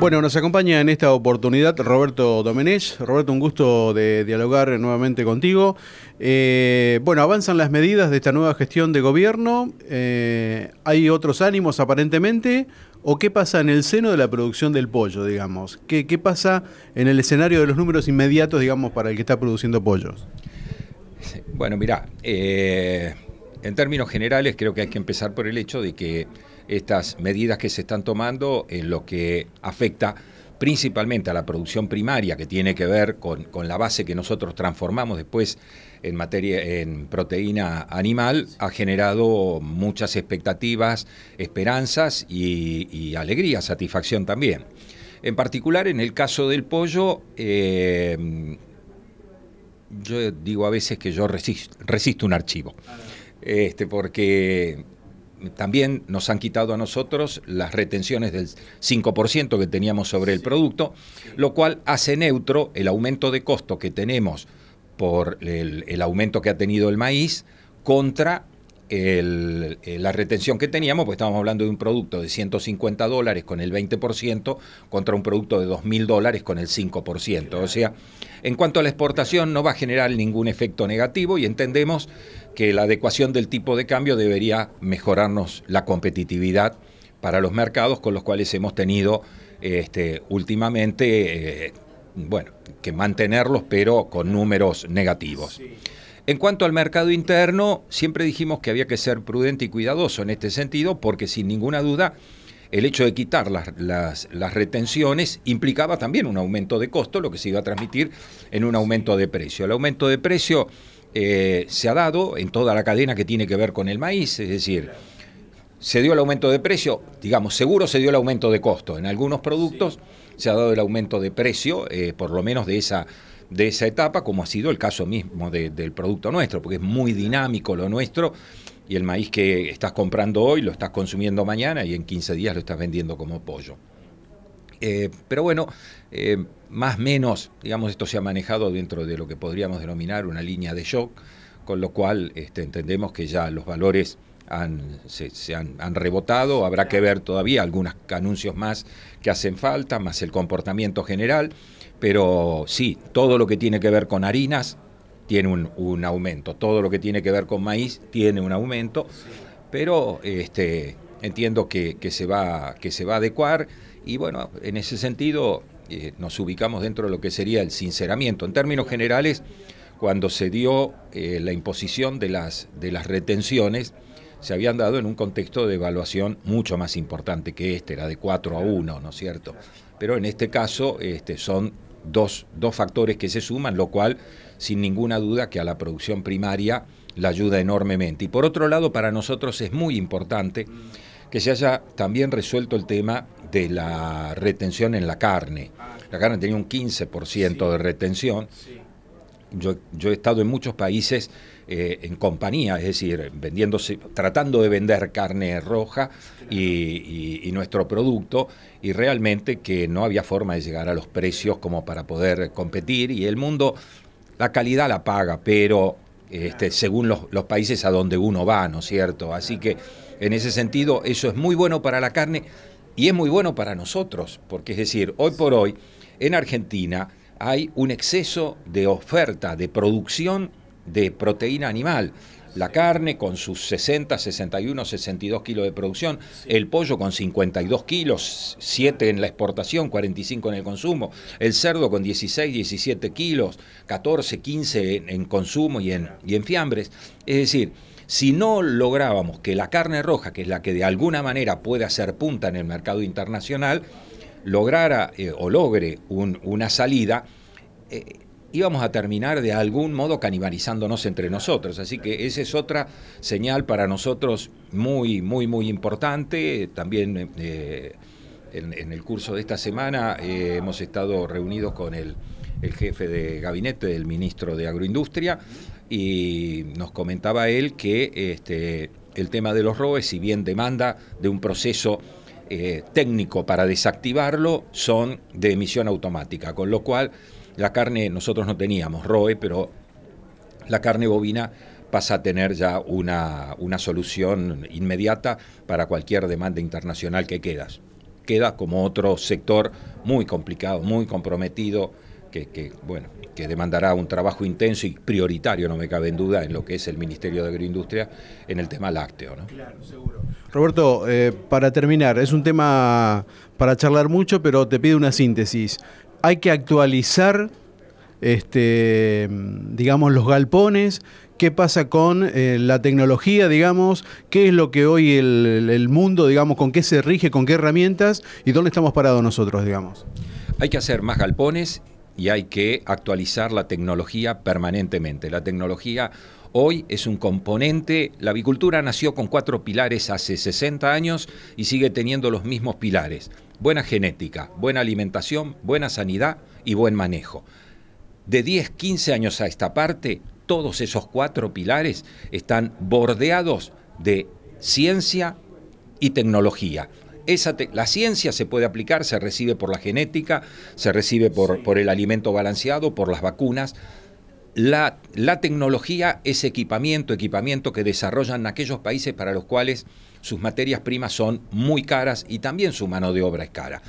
Bueno, nos acompaña en esta oportunidad Roberto Domenech. Roberto, un gusto de dialogar nuevamente contigo. Eh, bueno, avanzan las medidas de esta nueva gestión de gobierno. Eh, ¿Hay otros ánimos aparentemente? ¿O qué pasa en el seno de la producción del pollo, digamos? ¿Qué, pasa en el escenario de los números inmediatos, digamos, para el que está produciendo pollos? Bueno, mirá, eh, en términos generales creo que hay que empezar por el hecho de que estas medidas que se están tomando en lo que afecta principalmente a la producción primaria, que tiene que ver con, la base que nosotros transformamos después en materia en proteína animal, ha generado muchas expectativas, esperanzas y, alegría, satisfacción también. En particular, en el caso del pollo, eh, yo digo a veces que yo resisto, resisto un archivo. Este, porque también nos han quitado a nosotros las retenciones del 5% que teníamos sobre el producto, lo cual hace neutro el aumento de costo que tenemos por el, el aumento que ha tenido el maíz contra eh, la retención que teníamos, pues estábamos hablando de un producto de 150 dólares con el 20% contra un producto de 2.000 dólares con el 5%. O sea, en cuanto a la exportación no va a generar ningún efecto negativo y entendemos que la adecuación del tipo de cambio debería mejorarnos la competitividad para los mercados con los cuales hemos tenido este, últimamente, eh, bueno, que mantenerlos, pero con números negativos. En cuanto al mercado interno, siempre dijimos que había que ser prudente y cuidadoso en este sentido, porque sin ninguna duda el hecho de quitar las, retenciones implicaba también un aumento de costo, lo que se iba a transmitir en un aumento de precio. El aumento de precio eh, se ha dado en toda la cadena que tiene que ver con el maíz, es decir, se dio el aumento de precio, digamos, seguro se dio el aumento de costo. En algunos productos se ha dado el aumento de precio, eh, por lo menos de esa de esa etapa, como ha sido el caso mismo del producto nuestro, porque es muy dinámico lo nuestro y el maíz que estás comprando hoy lo estás consumiendo mañana y en 15 días lo estás vendiendo como pollo. Eh, pero bueno, eh, más o menos, digamos, esto se ha manejado dentro de lo que podríamos denominar una línea de shock, con lo cual este, entendemos que ya los valores se, han, rebotado, habrá que ver todavía algunos anuncios más que hacen falta, más el comportamiento general. Pero sí, todo lo que tiene que ver con harinas tiene un, aumento, todo lo que tiene que ver con maíz tiene un aumento, pero este, entiendo que, se va, que se va a adecuar y bueno, en ese sentido eh, nos ubicamos dentro de lo que sería el sinceramiento. En términos generales, cuando se dio eh, la imposición de las, de las retenciones, se habían dado en un contexto de evaluación mucho más importante que este, era de 4 a 1, ¿no es cierto? Pero en este caso este, son dos, dos factores que se suman, lo cual sin ninguna duda que a la producción primaria la ayuda enormemente. Y por otro lado, para nosotros es muy importante que se haya también resuelto el tema de la retención en la carne. La carne tenía un 15% de retención yo, he estado en muchos países eh, en compañía, es decir, vendiéndose, tratando de vender carne roja y, nuestro producto, y realmente que no había forma de llegar a los precios como para poder competir, y el mundo, la calidad la paga, pero este, según los países a donde uno va, ¿no es cierto? Así que en ese sentido, eso es muy bueno para la carne y es muy bueno para nosotros, porque es decir, hoy por hoy, en Argentina, hay un exceso de oferta, de producción de proteína animal. La carne con sus 60, 61, 62 kilos de producción, el pollo con 52 kilos, 7 en la exportación, 45 en el consumo, el cerdo con 16, 17 kilos, 14, 15 en, consumo y en, y en fiambres. Es decir, si no lográbamos que la carne roja, que es la que de alguna manera puede hacer punta en el mercado internacional, lograra eh, o logre una salida, eh, íbamos a terminar de algún modo canibalizándonos entre nosotros. Así que esa es otra señal para nosotros muy, muy, muy importante. También eh, en, el curso de esta semana hemos estado reunidos con el, jefe de gabinete del ministro de Agroindustria y nos comentaba él que este, el tema de los robes, si bien demanda de un proceso eh, técnico para desactivarlo son de emisión automática, con lo cual la carne, nosotros no teníamos ROE, pero la carne bovina pasa a tener ya una, solución inmediata para cualquier demanda internacional que quedas. Queda como otro sector muy complicado, muy comprometido, que, bueno, que demandará un trabajo intenso y prioritario, no me cabe en duda, en lo que es el Ministerio de Agroindustria en el tema lácteo. ¿no? Claro, seguro. Roberto, eh, para terminar, es un tema para charlar mucho, pero te pido una síntesis. Hay que actualizar, este, digamos, los galpones, qué pasa con eh, la tecnología, digamos, qué es lo que hoy el, el, mundo, digamos, con qué se rige, con qué herramientas y dónde estamos parados nosotros, digamos. Hay que hacer más galpones y hay que actualizar la tecnología permanentemente. La tecnología hoy es un componente, la avicultura nació con cuatro pilares hace 60 años y sigue teniendo los mismos pilares. Buena genética, buena alimentación, buena sanidad y buen manejo. De 10, 15 años a esta parte, todos esos cuatro pilares están bordeados de ciencia y tecnología la ciencia se puede aplicar, se recibe por la genética, se recibe por, por el alimento balanceado, por las vacunas. La, la, tecnología es equipamiento, equipamiento que desarrollan aquellos países para los cuales sus materias primas son muy caras y también su mano de obra es cara.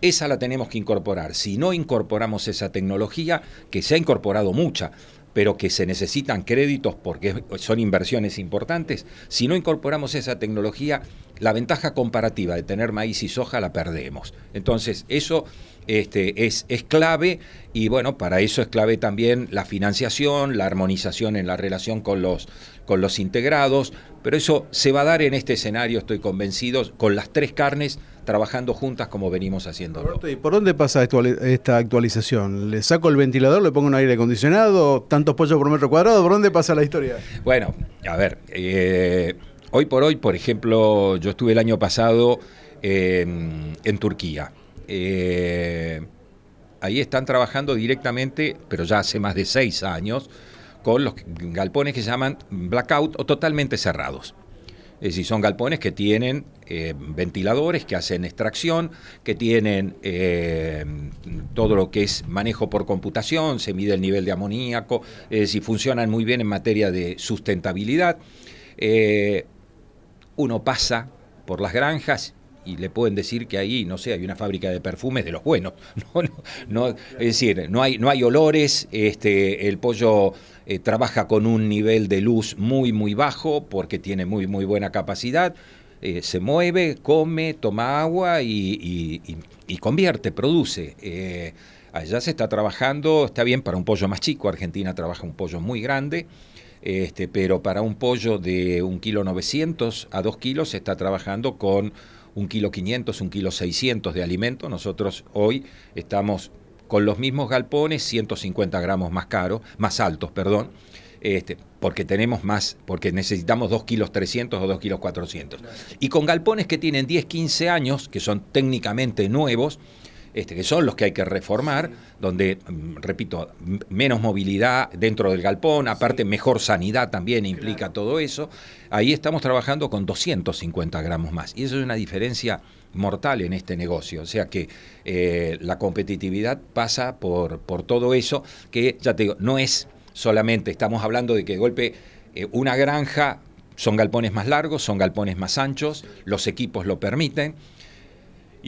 Esa la tenemos que incorporar. Si no incorporamos esa tecnología, que se ha incorporado mucha, pero que se necesitan créditos porque son inversiones importantes, si no incorporamos esa tecnología, la ventaja comparativa de tener maíz y soja la perdemos. Entonces, eso este, es, es clave y bueno, para eso es clave también la financiación, la armonización en la relación con los, con los integrados, pero eso se va a dar en este escenario, estoy convencido, con las tres carnes trabajando juntas como venimos haciendo. ¿y por dónde pasa esta actualización? ¿Le saco el ventilador, le pongo un aire acondicionado, tantos pollos por metro cuadrado? ¿Por dónde pasa la historia? Bueno, a ver, eh, hoy por hoy, por ejemplo, yo estuve el año pasado en Turquía. Eh, ahí están trabajando directamente, pero ya hace más de seis años, con los galpones que se llaman blackout o totalmente cerrados. Es decir, son galpones que tienen eh, ventiladores, que hacen extracción, que tienen eh, todo lo que es manejo por computación, se mide el nivel de amoníaco, es decir, funcionan muy bien en materia de sustentabilidad. Eh, uno pasa por las granjas y le pueden decir que ahí, no sé, hay una fábrica de perfumes de los buenos. No, es decir, no hay, no hay olores, este, el pollo eh, trabaja con un nivel de luz muy, muy bajo porque tiene muy, muy buena capacidad. Eh, se mueve, come, toma agua y, convierte, produce. Eh, allá se está trabajando, está bien para un pollo más chico, Argentina trabaja un pollo muy grande, este, pero para un pollo de un kilo a 2 kilos se está trabajando con un kilo 500, un kilo 600 de alimento. Nosotros hoy estamos con los mismos galpones, 150 gramos más caros, más altos, perdón. Este, porque tenemos más, porque necesitamos 2 kilos 300 o 2 kilos 400. Y con galpones que tienen 10, 15 años, que son técnicamente nuevos, este, que son los que hay que reformar, donde, mm, repito, menos movilidad dentro del galpón, aparte mejor sanidad también implica todo eso. Ahí estamos trabajando con 250 gramos más. Y eso es una diferencia mortal en este negocio. O sea que eh, la competitividad pasa por, todo eso, que ya te digo, no es solamente, estamos hablando de que de golpe eh, una granja son galpones más largos, son galpones más anchos, los equipos lo permiten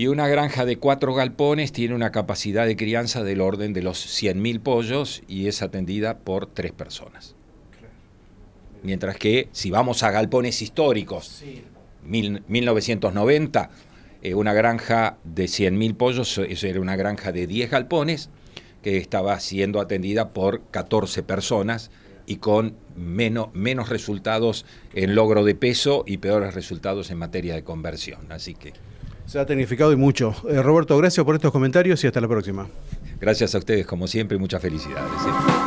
y una granja de cuatro galpones tiene una capacidad de crianza del orden de los 100.000 pollos y es atendida por tres personas. Mientras que si vamos a galpones históricos, 1990, eh, una granja de 100.000 pollos, eh, eso era una granja de 10 galpones que estaba siendo atendida por 14 personas y con menos, menos resultados en logro de peso y peores resultados en materia de conversión. Así que. Se ha tecnificado y mucho. Eh, Roberto, gracias por estos comentarios y hasta la próxima. Gracias a ustedes, como siempre, y muchas felicidades. ¿eh?